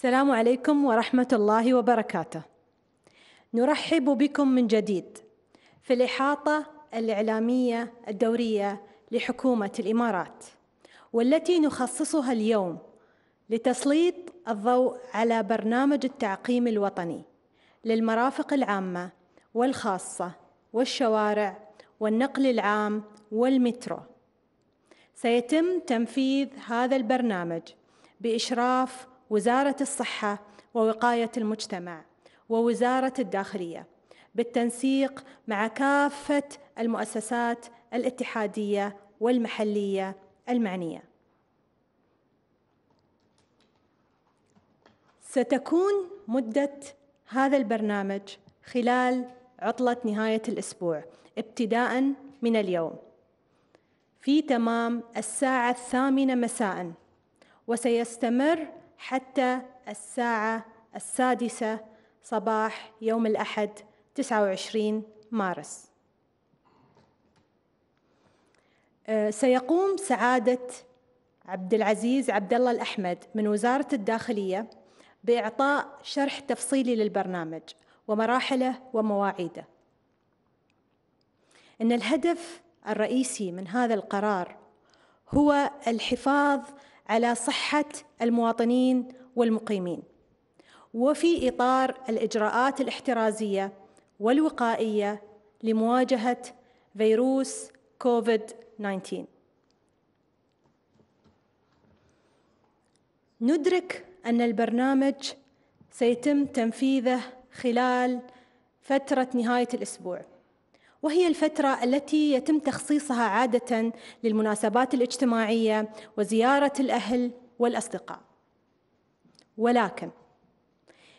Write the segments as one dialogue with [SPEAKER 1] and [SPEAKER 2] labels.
[SPEAKER 1] السلام عليكم ورحمة الله وبركاته. نرحب بكم من جديد في الإحاطة الإعلامية الدورية لحكومة الإمارات، والتي نخصصها اليوم لتسليط الضوء على برنامج التعقيم الوطني للمرافق العامة والخاصة والشوارع والنقل العام والمترو. سيتم تنفيذ هذا البرنامج بإشراف وزارة الصحة ووقاية المجتمع ووزارة الداخلية بالتنسيق مع كافة المؤسسات الاتحادية والمحلية المعنية. ستكون مدة هذا البرنامج خلال عطلة نهاية الأسبوع ابتداء من اليوم في تمام الساعة الثامنة مساء وسيستمر حتى الساعة السادسة صباح يوم الأحد 29 مارس أه، سيقوم سعادة عبد العزيز عبد الله الأحمد من وزارة الداخلية بإعطاء شرح تفصيلي للبرنامج ومراحله ومواعيده. إن الهدف الرئيسي من هذا القرار هو الحفاظ على صحة المواطنين والمقيمين وفي إطار الإجراءات الاحترازية والوقائية لمواجهة فيروس كوفيد 19 ندرك أن البرنامج سيتم تنفيذه خلال فترة نهاية الأسبوع وهي الفترة التي يتم تخصيصها عادة للمناسبات الاجتماعية وزيارة الأهل والأصدقاء. ولكن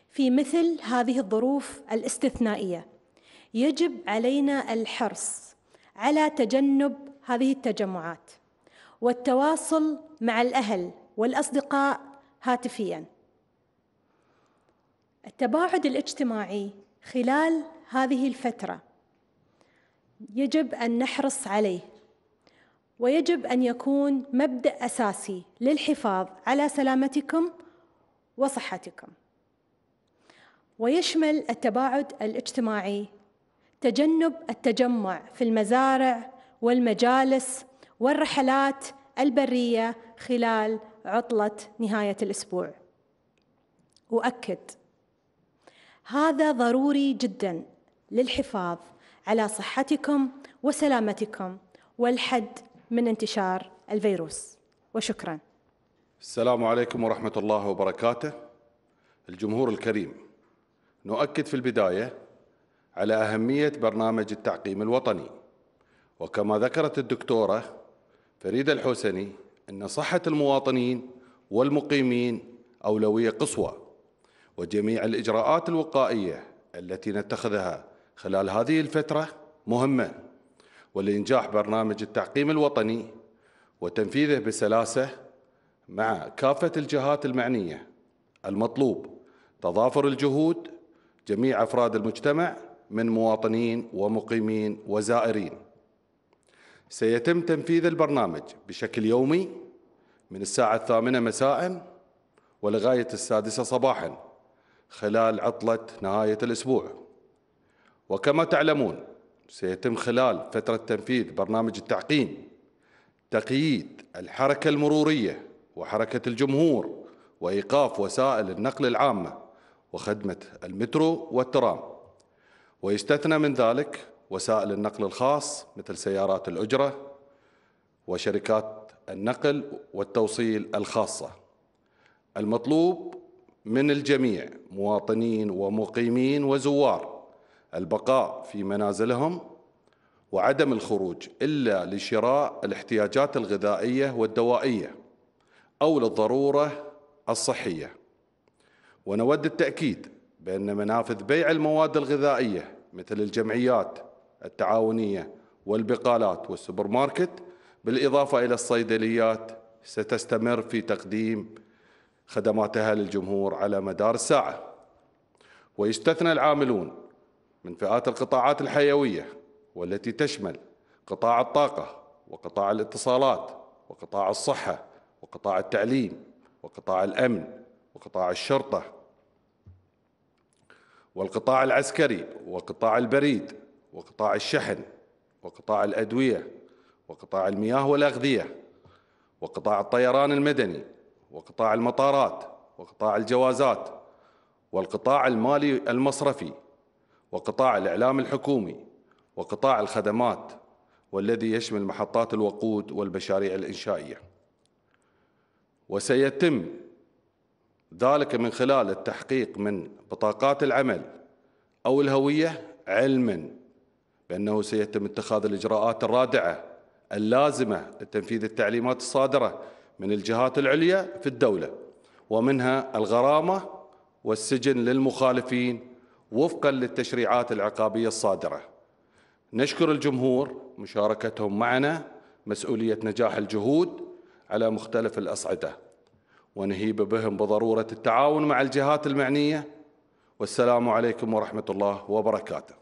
[SPEAKER 1] في مثل هذه الظروف الاستثنائية يجب علينا الحرص على تجنب هذه التجمعات والتواصل مع الأهل والأصدقاء هاتفياً. التباعد الاجتماعي خلال هذه الفتره يجب ان نحرص عليه ويجب ان يكون مبدا اساسي للحفاظ على سلامتكم وصحتكم ويشمل التباعد الاجتماعي تجنب التجمع في المزارع والمجالس والرحلات البريه خلال عطله نهايه الاسبوع واكد هذا ضروري جدا للحفاظ على صحتكم وسلامتكم والحد من انتشار الفيروس وشكرا
[SPEAKER 2] السلام عليكم ورحمه الله وبركاته الجمهور الكريم نؤكد في البدايه على اهميه برنامج التعقيم الوطني وكما ذكرت الدكتوره فريده الحسني ان صحه المواطنين والمقيمين اولويه قصوى وجميع الاجراءات الوقائيه التي نتخذها خلال هذه الفترة مهمة ولإنجاح برنامج التعقيم الوطني وتنفيذه بسلاسة مع كافة الجهات المعنية المطلوب تضافر الجهود جميع أفراد المجتمع من مواطنين ومقيمين وزائرين سيتم تنفيذ البرنامج بشكل يومي من الساعة الثامنة مساء ولغاية السادسة صباحا خلال عطلة نهاية الأسبوع وكما تعلمون سيتم خلال فترة تنفيذ برنامج التعقيم تقييد الحركة المرورية وحركة الجمهور وإيقاف وسائل النقل العامة وخدمة المترو والترام ويستثنى من ذلك وسائل النقل الخاص مثل سيارات الأجرة وشركات النقل والتوصيل الخاصة المطلوب من الجميع مواطنين ومقيمين وزوار البقاء في منازلهم وعدم الخروج إلا لشراء الاحتياجات الغذائية والدوائية أو للضرورة الصحية ونود التأكيد بأن منافذ بيع المواد الغذائية مثل الجمعيات التعاونية والبقالات والسوبر ماركت بالإضافة إلى الصيدليات ستستمر في تقديم خدماتها للجمهور على مدار الساعة ويستثنى العاملون من فئات القطاعات الحيوية والتي تشمل قطاع الطاقة وقطاع الاتصالات وقطاع الصحة وقطاع التعليم وقطاع الأمن وقطاع الشرطة والقطاع العسكري وقطاع البريد وقطاع الشحن وقطاع الأدوية وقطاع المياه والأغذية وقطاع الطيران المدني وقطاع المطارات وقطاع الجوازات والقطاع المالي المصرفي وقطاع الإعلام الحكومي وقطاع الخدمات والذي يشمل محطات الوقود والمشاريع الإنشائية وسيتم ذلك من خلال التحقيق من بطاقات العمل أو الهوية علما بأنه سيتم اتخاذ الإجراءات الرادعة اللازمة لتنفيذ التعليمات الصادرة من الجهات العليا في الدولة ومنها الغرامة والسجن للمخالفين وفقا للتشريعات العقابية الصادرة نشكر الجمهور مشاركتهم معنا مسؤولية نجاح الجهود على مختلف الأصعدة ونهيب بهم بضرورة التعاون مع الجهات المعنية والسلام عليكم ورحمة الله وبركاته